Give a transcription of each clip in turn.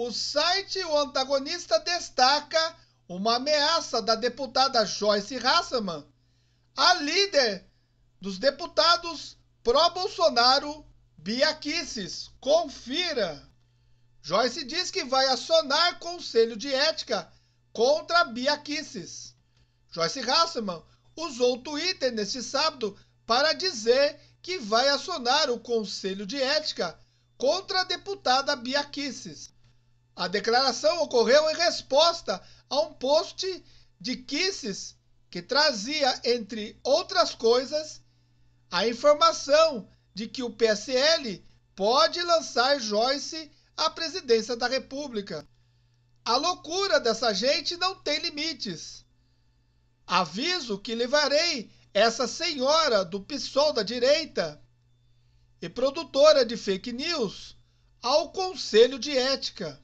O site O Antagonista destaca uma ameaça da deputada Joyce Hasselman, a líder dos deputados pró-Bolsonaro Bia Kicis. Confira! Joyce diz que vai acionar conselho de ética contra Bia Kicis. Joyce Hasselman usou o Twitter neste sábado para dizer que vai acionar o conselho de ética contra a deputada Bia Kicis. A declaração ocorreu em resposta a um post de Kisses que trazia, entre outras coisas, a informação de que o PSL pode lançar Joyce à presidência da República. A loucura dessa gente não tem limites. Aviso que levarei essa senhora do PSOL da direita e produtora de fake news ao Conselho de Ética.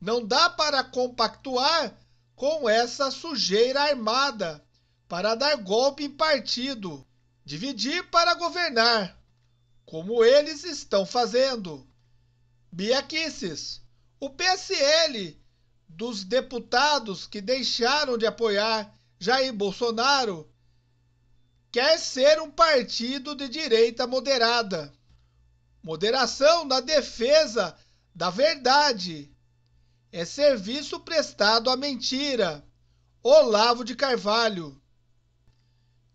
Não dá para compactuar com essa sujeira armada para dar golpe em partido, dividir para governar, como eles estão fazendo. Biaquices, o PSL dos deputados que deixaram de apoiar Jair Bolsonaro quer ser um partido de direita moderada. Moderação na defesa da verdade, é serviço prestado à mentira. Olavo de Carvalho.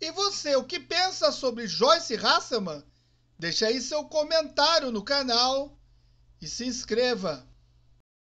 E você, o que pensa sobre Joyce Hasselman? Deixe aí seu comentário no canal e se inscreva.